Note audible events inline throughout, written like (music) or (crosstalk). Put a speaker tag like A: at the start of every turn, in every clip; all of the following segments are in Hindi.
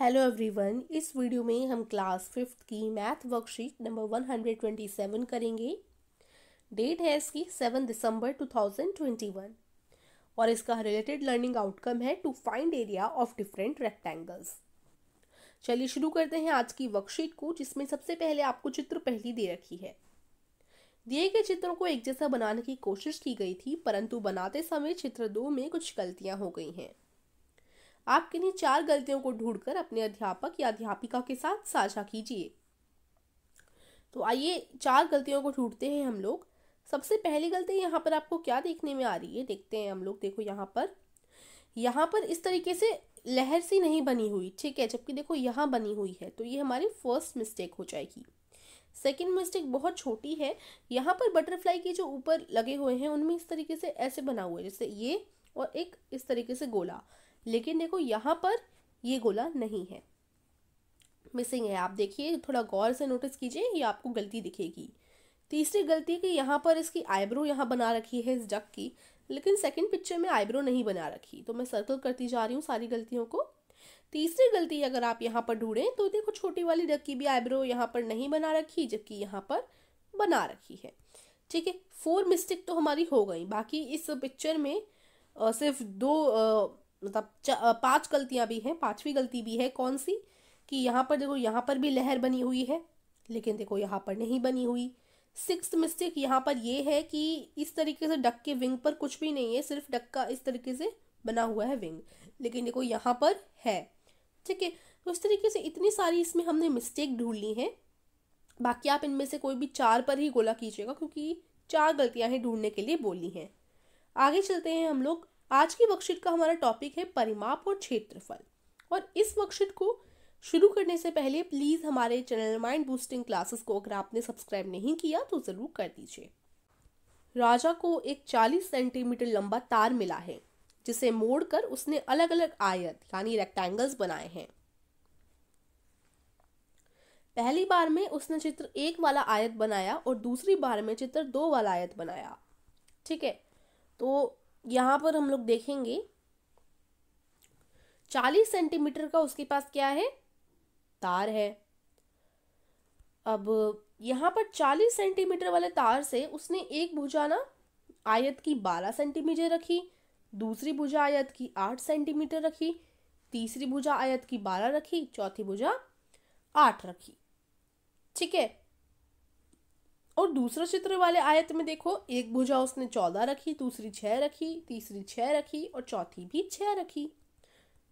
A: हेलो एवरीवन इस वीडियो में हम क्लास फिफ्थ की मैथ वर्कशीट नंबर 127 करेंगे डेट है इसकी 7 दिसंबर 2021 और इसका रिलेटेड लर्निंग आउटकम है to find area of different rectangles चलिए शुरू करते हैं आज की वर्कशीट को जिसमें सबसे पहले आपको चित्र पहली दे रखी है दिए गए चित्रों को एक जैसा बनाने की कोशिश की गई थी परंतु बनाते समय चित्र दो में कुछ गलतियाँ हो गई हैं आप किन्हीं चार गलतियों को ढूंढकर अपने अध्यापक या अध्यापिका के साथ साझा कीजिए तो आइए चार गलतियों को ढूंढते हैं हम लोग सबसे पहली गलती यहाँ पर आपको क्या देखने में आ रही है देखते हैं हम लोग देखो यहाँ पर यहाँ पर इस तरीके से लहर सी नहीं बनी हुई ठीक है जबकि देखो यहाँ बनी हुई है तो ये हमारी फर्स्ट मिस्टेक हो जाएगी सेकेंड मिस्टेक बहुत छोटी है यहाँ पर बटरफ्लाई के जो ऊपर लगे हुए हैं उनमें इस तरीके से ऐसे बना हुआ है जैसे ये और एक इस तरीके से गोला लेकिन देखो यहाँ पर ये गोला नहीं है मिसिंग है आप देखिए थोड़ा गौर से नोटिस कीजिए ये आपको गलती दिखेगी तीसरी गलती कि यहाँ पर इसकी आईब्रो यहाँ बना रखी है इस डक की लेकिन सेकंड पिक्चर में आईब्रो नहीं बना रखी तो मैं सर्कल करती जा रही हूँ सारी गलतियों को तीसरी गलती अगर आप यहाँ पर ढूंढें तो देखो छोटी वाली डक की भी आईब्रो यहाँ पर नहीं बना रखी जबकि यहाँ पर बना रखी है ठीक है फोर मिस्टेक तो हमारी हो गई बाकी इस पिक्चर में आ, सिर्फ दो आ, मतलब पांच गलतियां भी हैं पांचवी गलती भी है कौन सी कि यहाँ पर देखो यहाँ पर भी लहर बनी हुई है लेकिन देखो यहाँ पर नहीं बनी हुई सिक्स मिस्टेक यहाँ पर ये है कि इस तरीके से डक के विंग पर कुछ भी नहीं है सिर्फ डक का इस तरीके से बना हुआ है विंग लेकिन देखो यहाँ पर है ठीक है तो इस तरीके से इतनी सारी इसमें हमने मिस्टेक ढूंढ ली है बाकी आप इनमें से कोई भी चार पर ही गोला कीजिएगा क्योंकि चार गलतियां हैं ढूंढने के लिए बोली हैं आगे चलते हैं हम लोग आज की वर्कशीट का हमारा टॉपिक है परिमाप और क्षेत्रफल और इस वर्कशीट को शुरू करने से पहले प्लीज़ हमारे चैनल माइंड बूस्टिंग क्लासेस को अगर आपने सब्सक्राइब नहीं किया तो ज़रूर कर दीजिए राजा को एक 40 सेंटीमीटर लंबा तार मिला है जिसे मोड़कर उसने अलग अलग आयत यानी रेक्टेंगल्स बनाए हैं पहली बार में उसने चित्र एक वाला आयत बनाया और दूसरी बार में चित्र दो वाला आयत बनाया ठीक है तो यहाँ पर हम लोग देखेंगे चालीस सेंटीमीटर का उसके पास क्या है तार है अब यहाँ पर चालीस सेंटीमीटर वाले तार से उसने एक भुजा ना आयत की बारह सेंटीमीटर रखी दूसरी भुजा आयत की आठ सेंटीमीटर रखी तीसरी भुजा आयत की बारह रखी चौथी भुजा आठ रखी ठीक है और दूसरा चित्र वाले आयत में देखो एक भुजा उसने चौदह रखी दूसरी छह रखी तीसरी छह रखी और चौथी भी छह रखी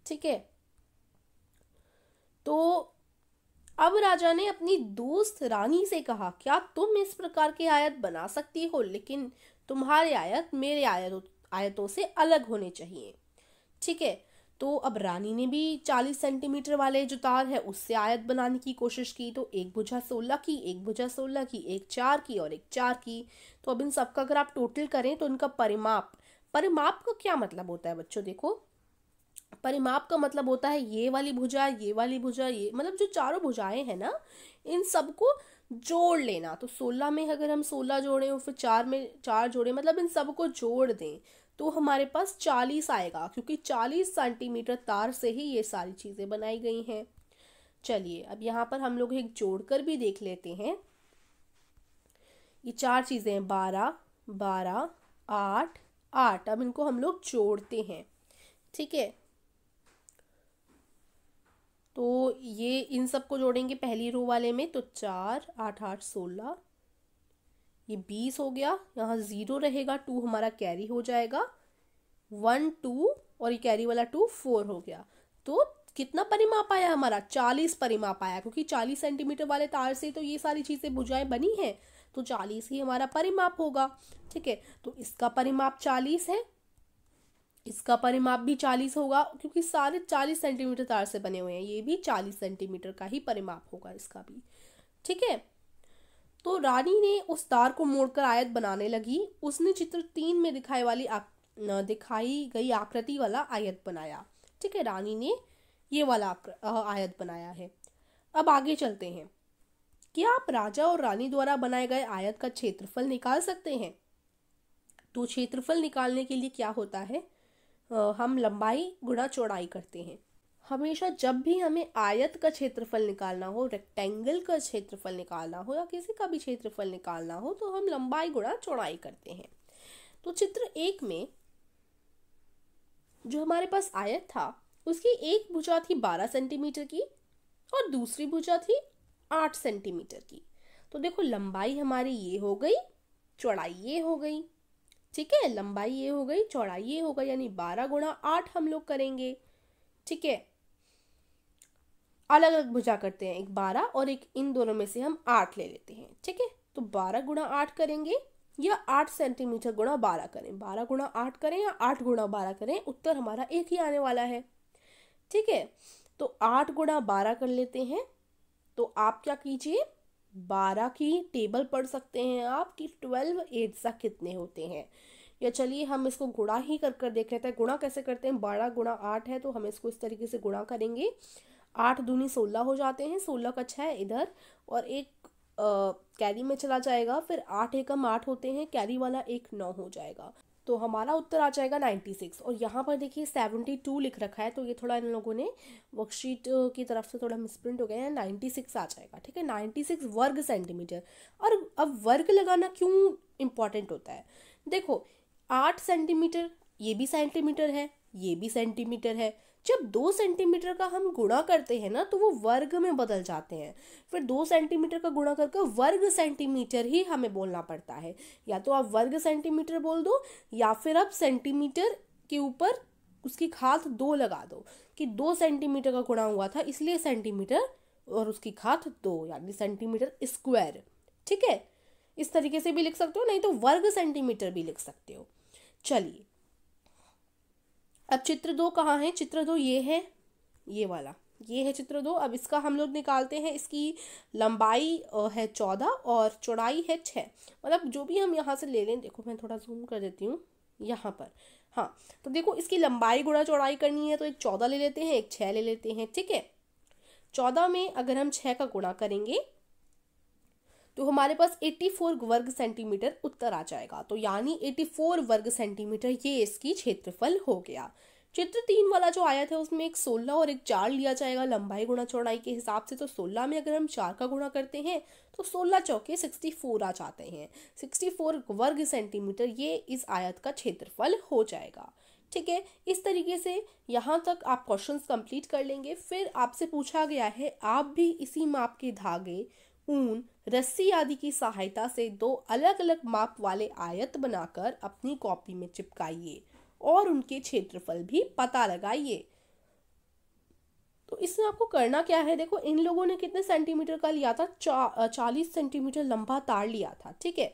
A: ठीक है तो अब राजा ने अपनी दोस्त रानी से कहा क्या तुम इस प्रकार के आयत बना सकती हो लेकिन तुम्हारे आयत मेरे आयत आयतों से अलग होने चाहिए ठीक है तो अब रानी ने भी चालीस सेंटीमीटर वाले जो तार है उससे आयत बनाने की कोशिश की तो एक भुजा सोलह की एक भुजा सोलह की एक चार की और एक चार की तो अब इन सबका अगर आप टोटल करें तो इनका परिमाप परिमाप का क्या मतलब होता है बच्चों देखो परिमाप का मतलब होता है ये वाली भुजा ये वाली भुजा ये मतलब जो चारों भुजाएं हैं ना इन सबको जोड़ लेना तो सोलह में अगर हम सोलह जोड़ें और फिर चार में चार जोड़ें मतलब इन सबको जोड़ दें तो हमारे पास चालीस आएगा क्योंकि चालीस सेंटीमीटर तार से ही ये सारी चीज़ें बनाई गई हैं चलिए अब यहाँ पर हम लोग एक जोड़कर भी देख लेते हैं ये चार चीज़ें हैं बारह बारह आठ आठ अब इनको हम लोग जोड़ते हैं ठीक है तो ये इन सबको जोड़ेंगे पहली रो वाले में तो चार आठ आठ सोलह ये बीस हो गया यहाँ ज़ीरो रहेगा टू हमारा कैरी हो जाएगा वन टू और ये कैरी वाला टू फोर हो गया तो कितना परिमाप आया हमारा चालीस परिमाप आया क्योंकि चालीस सेंटीमीटर वाले तार से तो ये सारी चीज़ें भुजाएं बनी हैं तो चालीस ही हमारा परिमाप होगा ठीक है तो इसका परिमाप चालीस है इसका परिमाप भी चालीस होगा क्योंकि सारे चालीस सेंटीमीटर तार से बने हुए हैं ये भी चालीस सेंटीमीटर का ही परिमाप होगा इसका भी ठीक है तो रानी ने उस तार को मोड़कर आयत बनाने लगी उसने चित्र तीन में दिखाई वाली दिखाई गई आकृति वाला आयत बनाया ठीक है रानी ने ये वाला आयत बनाया है अब आगे चलते हैं क्या आप राजा और रानी द्वारा बनाए गए आयत का क्षेत्रफल निकाल सकते हैं तो क्षेत्रफल निकालने के लिए क्या होता है हम लंबाई गुणा चौड़ाई करते हैं हमेशा जब भी हमें आयत का क्षेत्रफल निकालना हो रेक्टेंगल का क्षेत्रफल निकालना हो या किसी का भी क्षेत्रफल निकालना हो तो हम लंबाई गुणा चौड़ाई करते हैं तो चित्र एक में जो हमारे पास आयत था उसकी एक भुजा थी बारह सेंटीमीटर की और दूसरी भुजा थी आठ सेंटीमीटर की तो देखो लंबाई हमारी ये हो गई चौड़ाई ये हो गई ठीक है लंबाई ये हो गई चौड़ाई ये हो गई यानी बारह गुणा आठ हम लोग करेंगे ठीक है अलग अलग भुजा करते हैं एक बारह और एक इन दोनों में से हम आठ ले लेते हैं ठीक है तो बारह गुणा आठ करेंगे या आठ सेंटीमीटर गुणा बारह करें बारह गुणा आठ करें या आठ गुणा बारह करें उत्तर हमारा एक ही आने वाला है ठीक है तो आठ गुणा बारह कर लेते हैं तो आप क्या कीजिए बारह की टेबल पढ़ सकते हैं आप कि ट्वेल्व एट सा कितने होते हैं या चलिए हम इसको गुणा ही कर कर देख लेते हैं गुणा कैसे करते हैं बारह गुणा आठ है तो हम इसको इस तरीके से गुणा करेंगे आठ दूनी सोलह हो जाते हैं सोलह का छः इधर और एक कैरी में चला जाएगा फिर आठ एकम आठ होते हैं कैरी वाला एक नौ हो जाएगा तो हमारा उत्तर आ जाएगा नाइन्टी सिक्स और यहाँ पर देखिए सेवेंटी टू लिख रखा है तो ये थोड़ा इन लोगों ने वर्कशीट की तरफ से थोड़ा मिसप्रिंट हो गया है नाइन्टी सिक्स आ जाएगा ठीक है नाइन्टी सिक्स वर्ग सेंटीमीटर और अब वर्ग लगाना क्यों इम्पॉर्टेंट होता है देखो आठ सेंटीमीटर ये भी सेंटीमीटर है ये भी सेंटीमीटर है जब दो सेंटीमीटर का हम गुणा करते हैं ना तो वो वर्ग में बदल जाते हैं फिर दो सेंटीमीटर का गुणा करके वर्ग सेंटीमीटर ही हमें बोलना पड़ता है या तो आप वर्ग सेंटीमीटर बोल दो या फिर आप सेंटीमीटर के ऊपर उसकी खात दो लगा दो कि दो सेंटीमीटर का गुणा हुआ था इसलिए सेंटीमीटर और उसकी खात दो यानी सेंटीमीटर स्क्वायर ठीक है इस तरीके से भी लिख सकते हो नहीं तो वर्ग सेंटीमीटर भी लिख सकते हो चलिए अब चित्र दो कहाँ है चित्र दो ये है ये वाला ये है चित्र दो अब इसका हम लोग निकालते हैं इसकी लंबाई है चौदह और चौड़ाई है छः मतलब जो भी हम यहाँ से ले लें देखो मैं थोड़ा जूम कर देती हूँ यहाँ पर हाँ तो देखो इसकी लंबाई गुड़ा चौड़ाई करनी है तो एक चौदह ले लेते हैं एक छः ले लेते हैं ठीक है चौदह में अगर हम छः का गुणा करेंगे तो हमारे पास 84 वर्ग सेंटीमीटर उत्तर आ जाएगा तो यानी 84 वर्ग सेंटीमीटर ये इसकी क्षेत्रफल हो गया चित्र तीन वाला जो आया था उसमें एक सोलह और एक चार लिया जाएगा लंबाई गुणा चौड़ाई के हिसाब से तो सोलह में अगर हम चार का गुणा करते हैं तो सोलह चौके सिक्सटी फोर आ जाते हैं सिक्सटी फोर वर्ग सेंटीमीटर ये इस आयत का क्षेत्रफल हो जाएगा ठीक है इस तरीके से यहाँ तक आप क्वेश्चंस कंप्लीट कर लेंगे फिर आपसे पूछा गया है आप भी इसी माप के धागे ऊन रस्सी आदि की सहायता से दो अलग अलग माप वाले आयत बनाकर अपनी कॉपी में चिपकाइए और उनके क्षेत्रफल भी पता लगाइए तो इसमें आपको करना क्या है देखो इन लोगों ने कितने सेंटीमीटर का लिया था चा, चालीस सेंटीमीटर लंबा तार लिया था ठीक है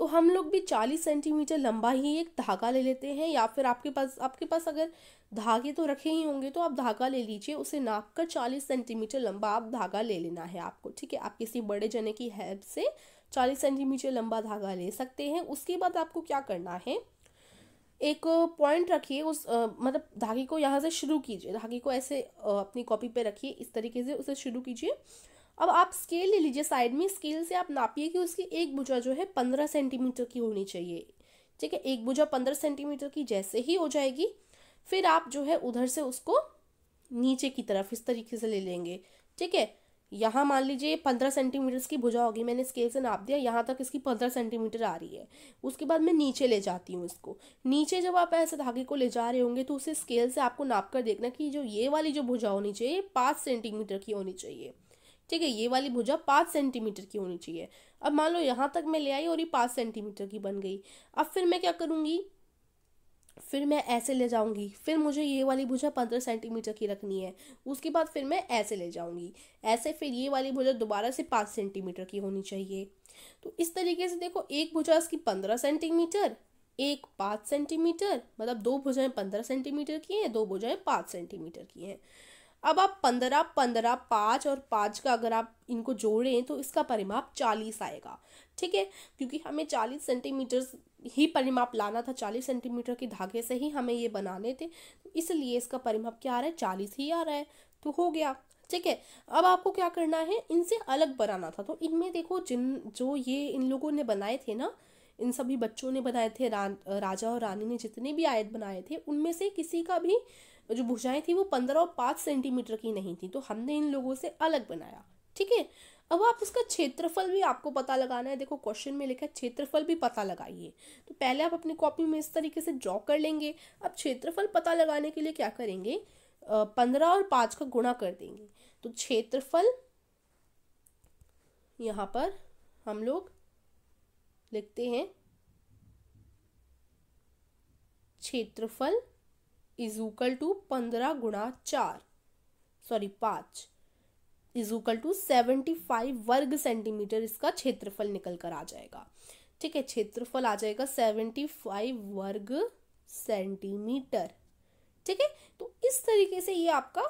A: तो हम लोग भी चालीस सेंटीमीटर लंबा ही एक धागा ले लेते हैं या फिर आपके पास आपके पास अगर धागे तो रखे ही होंगे तो आप धागा ले लीजिए उसे नाप कर चालीस सेंटीमीटर लंबा आप धागा ले लेना है आपको ठीक है आप किसी बड़े जने की हेल्प से चालीस सेंटीमीटर लंबा धागा ले सकते हैं उसके बाद आपको क्या करना है एक पॉइंट रखिए उस आ, मतलब धागे को यहाँ से शुरू कीजिए धागे को ऐसे आ, अपनी कॉपी पे रखिए इस तरीके से उसे शुरू कीजिए अब आप स्केल ले लीजिए साइड में स्केल से आप नापिए कि उसकी एक भुजा जो है पंद्रह सेंटीमीटर की होनी चाहिए ठीक है एक भुजा पंद्रह सेंटीमीटर की जैसे ही हो जाएगी फिर आप जो है उधर से उसको नीचे की तरफ इस तरीके से ले लेंगे ठीक है यहाँ मान लीजिए पंद्रह सेंटीमीटर्स की भुजा होगी मैंने स्केल से नाप दिया यहाँ तक इसकी पंद्रह सेंटीमीटर आ रही है उसके बाद मैं नीचे ले जाती हूँ इसको नीचे जब आप ऐसे धागे को ले जा रहे होंगे तो उसे स्केल से आपको नाप कर देखना कि जो ये वाली जो भुजा होनी चाहिए पाँच सेंटीमीटर की होनी चाहिए ठीक है ये वाली भुजा पाँच सेंटीमीटर की होनी चाहिए अब मान लो यहाँ तक मैं ले आई और ये पाँच सेंटीमीटर की बन गई अब फिर मैं क्या करूँगी फिर मैं ऐसे ले जाऊंगी फिर मुझे ये वाली भुजा पंद्रह सेंटीमीटर की रखनी है उसके बाद फिर मैं ऐसे ले जाऊंगी ऐसे फिर ये वाली भुजा दोबारा से पाँच सेंटीमीटर की होनी चाहिए तो इस तरीके से देखो एक भुजा इसकी पंद्रह सेंटीमीटर एक पाँच सेंटीमीटर मतलब दो भुजाएं पंद्रह सेंटीमीटर की हैं दो भुजाएं पाँच सेंटीमीटर की हैं अब आप पंद्रह पंद्रह पाँच और पाँच का अगर आप इनको जोड़ें तो इसका परिमाप चालीस आएगा ठीक है क्योंकि हमें चालीस सेंटीमीटर ही परिमाप लाना था चालीस सेंटीमीटर के धागे से ही हमें ये बनाने थे इसलिए इसका परिमाप क्या आ रहा है चालीस ही आ रहा है तो हो गया ठीक है अब आपको क्या करना है इनसे अलग बनाना था तो इनमें देखो जिन जो ये इन लोगों ने बनाए थे ना इन सभी बच्चों ने बनाए थे रा, राजा और रानी ने जितने भी आयत बनाए थे उनमें से किसी का भी जो भुजाएं थी वो पंद्रह और पाँच सेंटीमीटर की नहीं थी तो हमने इन लोगों से अलग बनाया ठीक है अब आप इसका क्षेत्रफल भी आपको पता लगाना है देखो क्वेश्चन में लिखा है क्षेत्रफल भी पता लगाइए तो पहले आप अपनी कॉपी में इस तरीके से ड्रॉ कर लेंगे अब क्षेत्रफल पता लगाने के लिए क्या करेंगे पंद्रह और पाँच का गुणा कर देंगे तो क्षेत्रफल यहाँ पर हम लोग लिखते हैं क्षेत्रफल इज इक्वल टू पंद्रह गुणा चार सॉरी पाँच इक्वल टू सेवेंटी फाइव वर्ग सेंटीमीटर इसका क्षेत्रफल निकल कर आ जाएगा ठीक है क्षेत्रफल आ जाएगा सेवेंटी फाइव वर्ग सेंटीमीटर ठीक है तो इस तरीके से ये आपका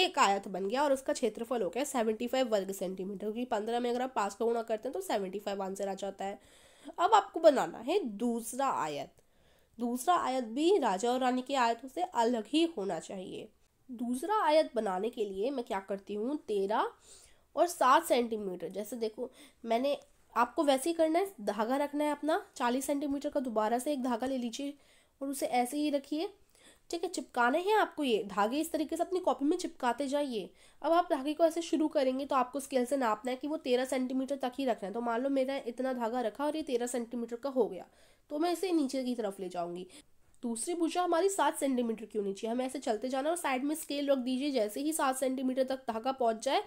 A: एक आयत बन गया और उसका क्षेत्रफल हो गया सेवेंटी फाइव वर्ग सेंटीमीटर क्योंकि पंद्रह में अगर आप पाँच का गुणा करते हैं तो सेवेंटी फाइव आंसर आ जाता है अब आपको बनाना है दूसरा आयत दूसरा आयत भी राजा और रानी की आयतों से अलग ही होना चाहिए दूसरा आयत बनाने के लिए मैं क्या करती हूँ तेरह और सात सेंटीमीटर जैसे देखो मैंने आपको वैसे ही करना है धागा रखना है अपना चालीस सेंटीमीटर का दोबारा से एक धागा ले लीजिए और उसे ऐसे ही रखिए ठीक है चिपकाने हैं आपको ये धागे इस तरीके से अपनी कॉपी में चिपकाते जाइए अब आप धागे को ऐसे शुरू करेंगे तो आपको स्केल से नापना है कि वो तेरह सेंटीमीटर तक ही रखना है तो मान लो मेरा इतना धागा रखा और ये तेरह सेंटीमीटर का हो गया तो मैं इसे नीचे की तरफ ले जाऊंगी दूसरी भुजा हमारी सात सेंटीमीटर की होनी चाहिए हमें ऐसे चलते जाना और साइड में स्केल रख दीजिए जैसे ही सात सेंटीमीटर तक धागा पहुंच जाए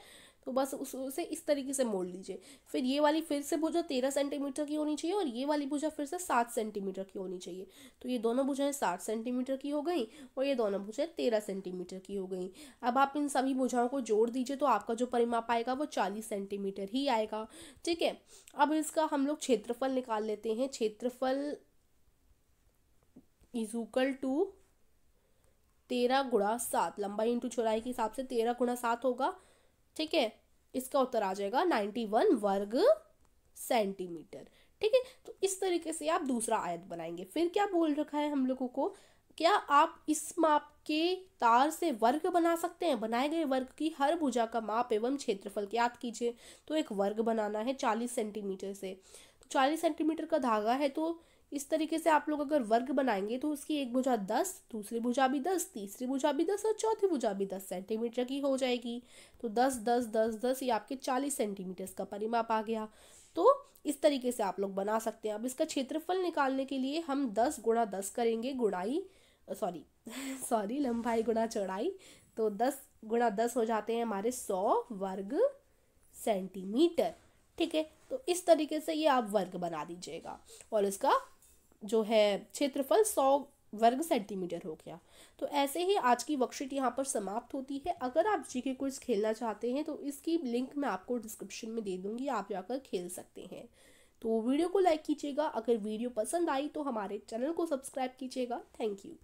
A: तो बस उस उसे इस तरीके से मोड़ लीजिए फिर ये वाली फिर से भुजा तेरह सेंटीमीटर की होनी चाहिए और ये वाली भुजा फिर से सात सेंटीमीटर की होनी चाहिए तो ये दोनों भुजाएं सात सेंटीमीटर की हो गई और ये दोनों भुजाएं तेरह सेंटीमीटर की हो गई अब आप इन सभी भुजाओं को जोड़ दीजिए तो आपका जो परिमाप आएगा वो चालीस सेंटीमीटर ही आएगा ठीक है अब इसका हम लोग क्षेत्रफल निकाल लेते हैं क्षेत्रफल इजूकल टू तेरह गुणा सात लंबाई इंटू चौराई के हिसाब से तेरह गुणा सात होगा ठीक है इसका उत्तर आ जाएगा नाइन्टी वन वर्ग सेंटीमीटर ठीक है तो इस तरीके से आप दूसरा आयत बनाएंगे फिर क्या बोल रखा है हम लोगों को क्या आप इस माप के तार से वर्ग बना सकते हैं बनाए गए वर्ग की हर भुजा का माप एवं क्षेत्रफल याद कीजिए तो एक वर्ग बनाना है चालीस सेंटीमीटर से तो चालीस सेंटीमीटर का धागा है तो इस तरीके से आप लोग अगर वर्ग बनाएंगे तो उसकी एक भुजा दस दूसरी भुजा भी दस तीसरी भुजा भी दस और चौथी भुजा भी दस सेंटीमीटर की हो जाएगी तो दस दस दस दस ये आपके चालीस सेंटीमीटर का परिमाप आ गया तो इस तरीके से आप लोग बना सकते हैं अब इसका क्षेत्रफल निकालने के लिए हम दस गुणा दस करेंगे गुणाई सॉरी सॉरी (laughs) लंबाई गुणा चौड़ाई तो दस गुणा दस हो जाते हैं हमारे सौ वर्ग सेंटीमीटर ठीक है तो इस तरीके से ये आप वर्ग बना दीजिएगा और इसका जो है क्षेत्रफल सौ वर्ग सेंटीमीटर हो गया तो ऐसे ही आज की वर्कशीट यहाँ पर समाप्त होती है अगर आप जी के क्विज खेलना चाहते हैं तो इसकी लिंक मैं आपको डिस्क्रिप्शन में दे दूंगी आप जाकर खेल सकते हैं तो वीडियो को लाइक कीजिएगा अगर वीडियो पसंद आई तो हमारे चैनल को सब्सक्राइब कीजिएगा थैंक यू